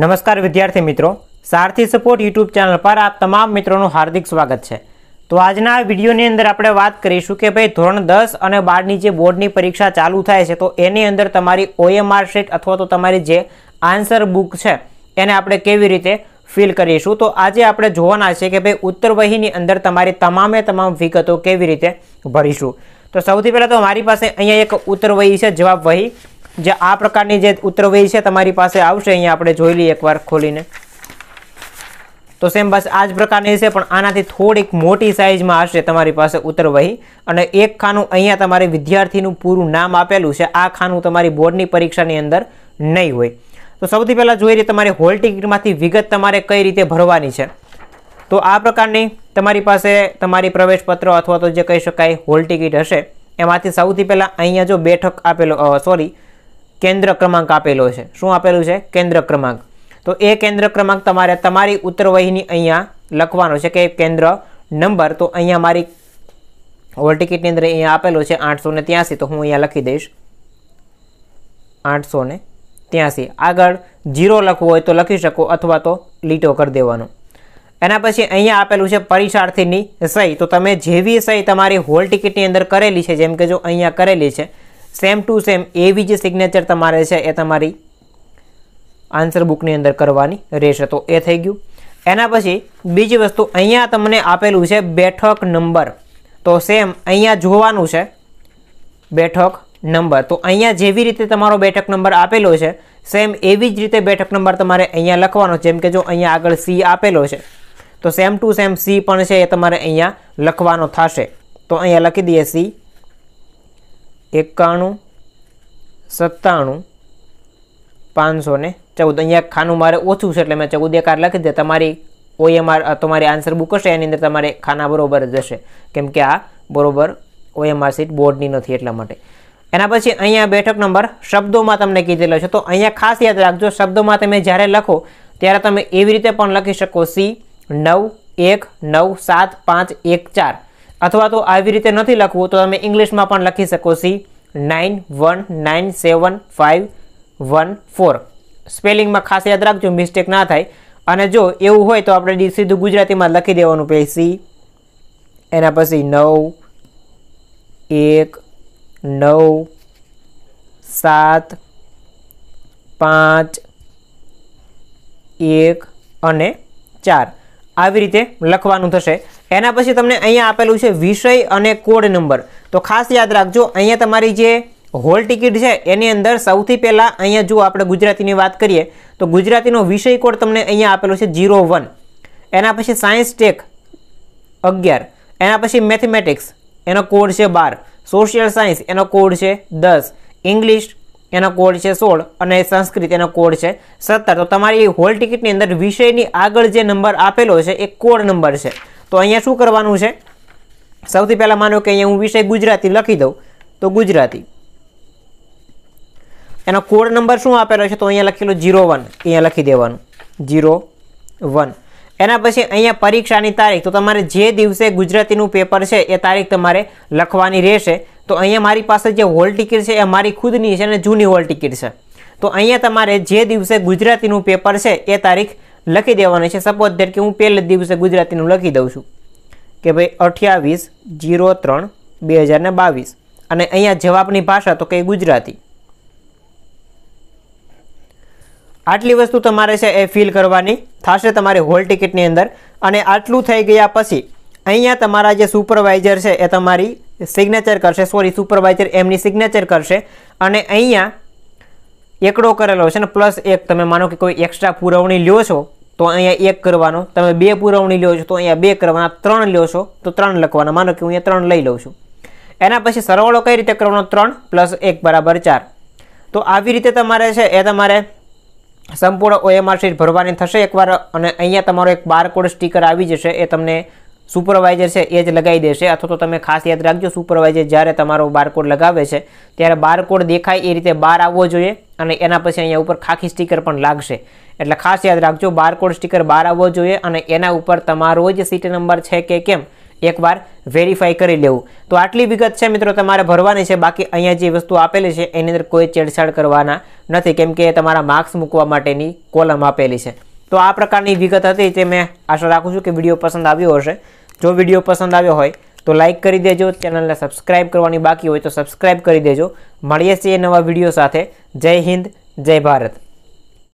નમસ્કાર વિદ્યાર્થી મિત્રો સારથી સપોર્ટ યુટ્યુબ ચેનલ પર આપ તમામ મિત્રોનું હાર્દિક સ્વાગત છે તો આજના વિડીયોની અંદર આપણે વાત કરીશું કે ભાઈ ધોરણ દસ અને બારની જે બોર્ડની પરીક્ષા ચાલુ થાય છે તો એની અંદર તમારી ઓએમઆર શીટ અથવા તો તમારી જે આન્સર બુક છે એને આપણે કેવી રીતે ફિલ કરીશું તો આજે આપણે જોવાના છે કે ભાઈ ઉત્તર વહીની અંદર તમારી તમામે તમામ વિગતો કેવી રીતે ભરીશું તો સૌથી પહેલાં તો મારી પાસે અહીંયા એક ઉત્તર વહી છે જવાબ વહી જે આ પ્રકારની જે ઉત્તરવય છે તમારી પાસે આવશે અહીંયા આપણે જોઈ લઈએ એકવાર ખોલીને તો સેમ બસ આ જ પ્રકારની છે પણ આનાથી થોડીક મોટી સાઇઝમાં હશે તમારી પાસે ઉત્તરવહી અને એક ખાનું અહીંયા તમારે વિદ્યાર્થીનું પૂરું નામ આપેલું છે આ ખાનું તમારી બોર્ડની પરીક્ષાની અંદર નહીં હોય તો સૌથી પહેલાં જોઈ રહી તમારી હોલ ટિકિટમાંથી વિગત તમારે કઈ રીતે ભરવાની છે તો આ પ્રકારની તમારી પાસે તમારી પ્રવેશપત્ર અથવા તો જે કહી શકાય હોલ ટિકિટ હશે એમાંથી સૌથી પહેલાં અહીંયા જો બેઠક આપેલો સોરી કેન્દ્ર ક્રમાંક આપેલો છે શું આપેલું છે કેન્દ્ર ક્રમાંક તો એ કેન્દ્ર ક્રમાંક તમારે તમારી ઉત્તરવહીની અહીંયા લખવાનો છે કે કેન્દ્ર નંબર તો અહીંયા મારી હોલ ટિકિટની અંદર અહીંયા આપેલો છે આઠસો ને તો હું અહીંયા લખી દઈશ આઠસો ત્યાંસી આગળ જીરો લખવો હોય તો લખી શકો અથવા તો લીટો કરી દેવાનો એના પછી અહીંયા આપેલું છે પરીક્ષાર્થીની સહી તો તમે જેવી સહી તમારી હોલ ટિકિટની અંદર કરેલી છે જેમ કે જો અહીંયા કરેલી છે સેમ ટુ સેમ એવી જે સિગ્નેચર તમારે છે એ તમારી આન્સર બુકની અંદર કરવાની રહેશે તો એ થઈ ગયું એના પછી બીજી વસ્તુ અહીંયા તમને આપેલું છે બેઠક નંબર તો સેમ અહીંયા જોવાનું છે બેઠક નંબર તો અહીંયા જેવી રીતે તમારો બેઠક નંબર આપેલો છે સેમ એવી જ રીતે બેઠક નંબર તમારે અહીંયા લખવાનો જેમ કે જો અહીંયા આગળ સી આપેલો છે તો સેમ ટુ સેમ સી પણ છે એ તમારે અહીંયા લખવાનો થશે તો અહીંયા લખી દઈએ સી એકાણું સત્તાણું પાંચસો ને ચૌદ અહીંયા ખાનું મારે ઓછું છે એટલે મેં ચૌદ એકાર લખી દે તમારી ઓએમઆર તમારી આન્સર બુક હશે એની અંદર તમારે ખાના બરોબર જ હશે કેમ કે આ બરાબર ઓએમઆર સીટ બોર્ડની નથી એટલા માટે એના પછી અહીંયા બેઠક નંબર શબ્દોમાં તમને કીધેલો છે તો અહીંયા ખાસ યાદ રાખજો શબ્દોમાં તમે જ્યારે લખો ત્યારે તમે એવી રીતે પણ લખી શકો સી નવ એક નવ સાત પાંચ એક ચાર અથવા તો આવી રીતે નથી લખવું તો તમે ઇંગ્લિશમાં પણ લખી શકો C nine one nine seven five one four સ્પેલિંગમાં ખાસ યાદ રાખજો મિસ્ટેક ના થાય અને જો એવું હોય તો આપણે સીધું ગુજરાતીમાં લખી દેવાનું પછી એના પછી નવ એક નવ સાત પાંચ એક અને ચાર આવી રીતે લખવાનું થશે એના પછી તમને અહીંયા આપેલું છે વિષય અને કોડ નંબર તો ખાસ યાદ રાખજો અહીંયા તમારી જે હોલ ટિકિટ છે એની અંદર સૌથી પહેલાં અહીંયા જો આપણે ગુજરાતીની વાત કરીએ તો ગુજરાતીનો વિષય કોડ તમને અહીંયા આપેલો છે જીરો વન એના પછી સાયન્સ ટેક અગિયાર એના પછી મેથેમેટિક્સ એનો કોડ છે બાર સોશિયલ સાયન્સ એનો કોડ છે દસ ઇંગ્લિશ એનો કોડ છે સોળ અને સંસ્કૃત એનો કોડ છે સત્તર તો તમારી હોલ ટિકિટની અંદર વિષયની આગળ જે નંબર આપેલો છે એ કોડ નંબર છે તો અહીંયા શું કરવાનું છે સૌથી પહેલાં માનો કે અહીંયા હું વિષય ગુજરાતી લખી દઉં તો ગુજરાતી એનો કોડ નંબર શું આપેલો છે તો અહીંયા લખેલો જીરો વન અહીંયા લખી દેવાનું જીરો વન એના પછી અહીંયા પરીક્ષાની તારીખ તો તમારે જે દિવસે ગુજરાતીનું પેપર છે એ તારીખ તમારે લખવાની રહેશે તો અહીંયા મારી પાસે જે હોલ ટિકિટ છે એ મારી ખુદની છે અને જૂની હોલ ટિકિટ છે તો અહીંયા તમારે જે દિવસે ગુજરાતીનું પેપર છે એ તારીખ લખી દેવાનો છે સપોઝ ધેટ કે હું પહેલે દિવસે ગુજરાતીનું લખી દઉં છું કે ભાઈ અઠ્યાવીસ જીરો ત્રણ બે હજારને બાવીસ અને અહીંયા જવાબની ભાષા તો કે ગુજરાતી આટલી વસ્તુ તમારે છે એ ફિલ કરવાની થશે તમારી હોલ ટિકિટની અંદર અને આટલું થઈ ગયા પછી અહીંયા તમારા જે સુપરવાઇઝર છે એ તમારી સિગ્નેચર કરશે સોરી સુપરવાઇઝર એમની સિગ્નેચર કરશે અને અહીંયા એકડો કરેલો છે ને પ્લસ એક તમે માનો કે કોઈ એક્સ્ટ્રા પુરવણી લ્યો છો તો અહીંયા એક કરવાનો તમે બે પુરવણી લ્યો છો તો અહીંયા બે કરવાના ત્રણ લો છો તો ત્રણ લખવાના માનો કે હું અહીંયા ત્રણ લઈ લઉં છું એના પછી સરવાળો કઈ રીતે કરવાનો ત્રણ પ્લસ એક બરાબર ચાર તો આવી રીતે તમારે છે એ તમારે સંપૂર્ણ ઓએમઆર શીટ ભરવાની થશે એકવાર અને અહીંયા તમારો એક બારકોડ સ્ટીકર આવી જશે એ તમને સુપરવાઇઝર છે એ જ લગાવી દેશે અથવા તો તમે ખાસ યાદ રાખજો સુપરવાઇઝર જ્યારે તમારો બારકોડ લગાવે છે ત્યારે બારકોડ દેખાય એ રીતે બહાર આવવો જોઈએ અને એના પછી અહીંયા ઉપર ખાખી સ્ટીકર પણ લાગશે એટલે ખાસ યાદ રાખજો બારકોડ સ્ટીકર બહાર આવવો જોઈએ અને એના ઉપર તમારો જ સીટ નંબર છે કે કેમ એકવાર વેરીફાઈ કરી લેવું તો આટલી વિગત છે મિત્રો તમારે ભરવાની છે બાકી અહીંયા જે વસ્તુ આપેલી છે એની અંદર કોઈ છેડછાડ કરવાના નથી કેમ કે તમારા માર્ક્સ મૂકવા માટેની કોલમ આપેલી છે તો આ પ્રકારની વિગત હતી તે મેં આશા રાખું છું કે વિડીયો પસંદ આવ્યો હશે જો વિડીયો પસંદ આવ્યો હોય તો લાઇક કરી દેજો ચેનલને સબસ્ક્રાઈબ કરવાની બાકી હોય તો સબસ્ક્રાઇબ કરી દેજો મળીએ છીએ નવા વિડીયો સાથે જય હિન્દ જય ભારત